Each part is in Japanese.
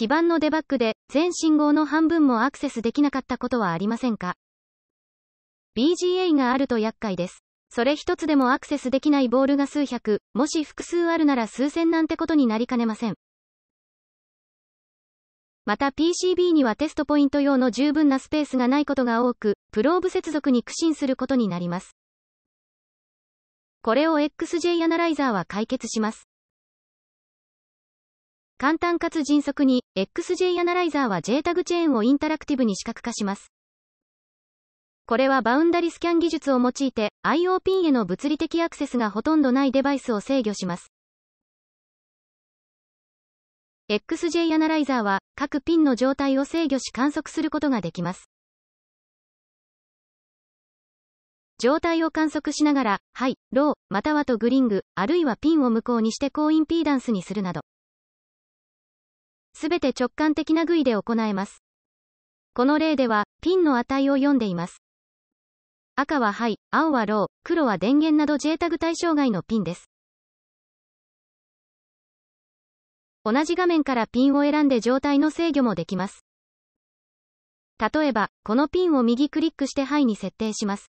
基板のデバッグで全信号の半分もアクセスできなかったことはありませんか ?BGA があると厄介です。それ一つでもアクセスできないボールが数百、もし複数あるなら数千なんてことになりかねません。また PCB にはテストポイント用の十分なスペースがないことが多く、プローブ接続に苦心することになります。これを XJ アナライザーは解決します。簡単かつ迅速に、XJ アナライザーは J タグチェーンをインタラクティブに視覚化します。これはバウンダリスキャン技術を用いて、IO ピンへの物理的アクセスがほとんどないデバイスを制御します。XJ アナライザーは、各ピンの状態を制御し観測することができます。状態を観測しながら、ハイ、ロー、またはとグリング、あるいはピンを無効にして高インピーダンスにするなど、すべて直感的な具位で行えます。この例では、ピンの値を読んでいます。赤はハイ、青はロー、黒は電源など JTAG 対象外のピンです。同じ画面からピンを選んで状態の制御もできます。例えば、このピンを右クリックしてハイに設定します。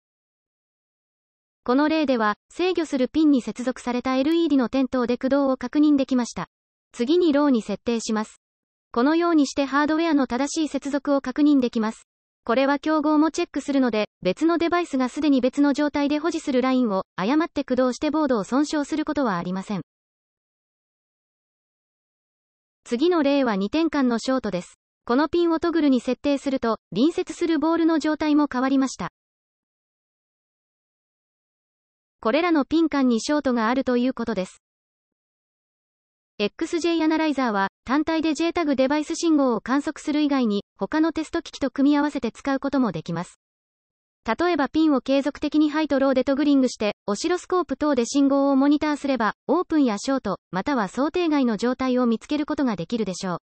この例では、制御するピンに接続された LED の点灯で駆動を確認できました。次にローに設定します。このようにしてハードウェアの正しい接続を確認できます。これは競合もチェックするので、別のデバイスがすでに別の状態で保持するラインを誤って駆動してボードを損傷することはありません。次の例は2点間のショートです。このピンをトグルに設定すると、隣接するボールの状態も変わりました。これらのピン間にショートがあるということです。XJ アナライザーは単体で JTAG デバイス信号を観測する以外に他のテスト機器と組み合わせて使うこともできます。例えばピンを継続的にハイとローでトグリングしてオシロスコープ等で信号をモニターすればオープンやショートまたは想定外の状態を見つけることができるでしょう。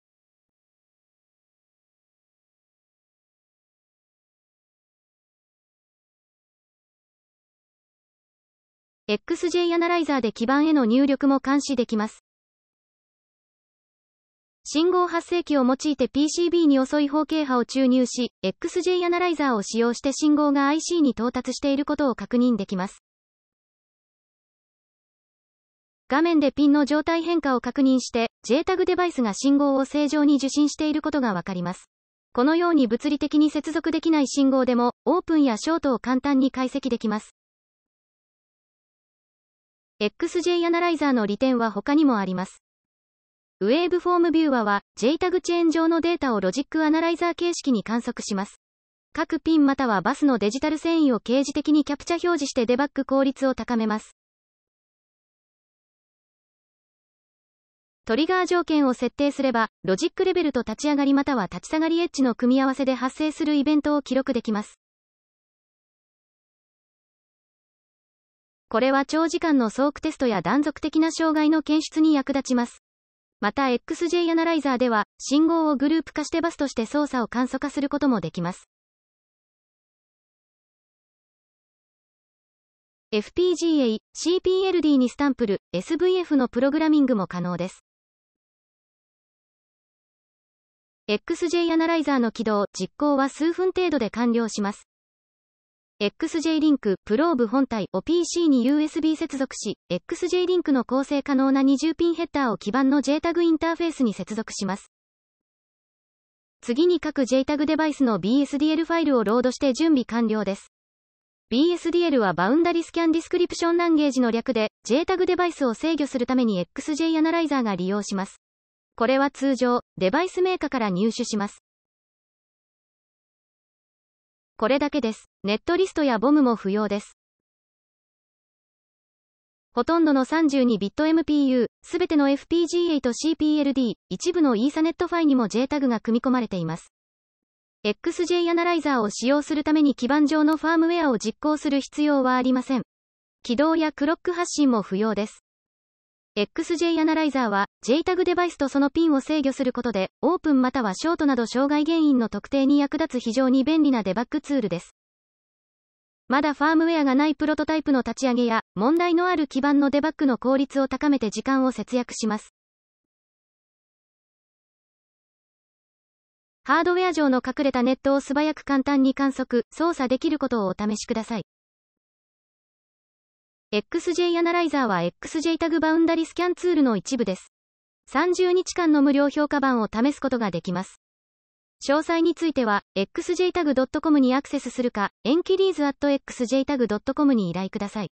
XJ アナライザーで基板への入力も監視できます。信号発生器を用いて PCB に遅い方形波を注入し、XJ アナライザーを使用して信号が IC に到達していることを確認できます。画面でピンの状態変化を確認して、JTAG デバイスが信号を正常に受信していることがわかります。このように物理的に接続できない信号でも、オープンやショートを簡単に解析できます。XJ アナライザーの利点は他にもあります。ウェーブフォームビューアは JTAG チェーン上のデータをロジックアナライザー形式に観測します。各ピンまたはバスのデジタル繊維を掲示的にキャプチャ表示してデバッグ効率を高めます。トリガー条件を設定すれば、ロジックレベルと立ち上がりまたは立ち下がりエッジの組み合わせで発生するイベントを記録できます。これは長時間のソークテストや断続的な障害の検出に役立ちます。また XJ アナライザーでは、信号をグループ化してバスとして操作を簡素化することもできます。FPGA、CPLD にスタンプル、SVF のプログラミングも可能です。XJ アナライザーの起動、実行は数分程度で完了します。XJ リンクプローブ本体を PC に USB 接続し、XJ リンクの構成可能な20ピンヘッダーを基盤の JTAG インターフェースに接続します。次に各 JTAG デバイスの BSDL ファイルをロードして準備完了です。BSDL はバウンダリスキャンディスクリプションランゲージの略で、JTAG デバイスを制御するために XJ アナライザーが利用します。これは通常、デバイスメーカーから入手します。これだけです。ネットリストやボムも不要です。ほとんどの 32bitMPU、すべての FPGA と CPLD、一部のイーサネットファイにも JTAG が組み込まれています。XJ アナライザーを使用するために基板上のファームウェアを実行する必要はありません。起動やクロック発信も不要です。XJ アナライザーは JTAG デバイスとそのピンを制御することで、オープンまたはショートなど障害原因の特定に役立つ非常に便利なデバッグツールです。まだファームウェアがないプロトタイプの立ち上げや、問題のある基盤のデバッグの効率を高めて時間を節約します。ハードウェア上の隠れたネットを素早く簡単に観測、操作できることをお試しください。XJ アナライザーは XJ タグバウンダリスキャンツールの一部です。30日間の無料評価版を試すことができます。詳細については、xjtag.com にアクセスするか、エンキ i r i e s xjtag.com に依頼ください。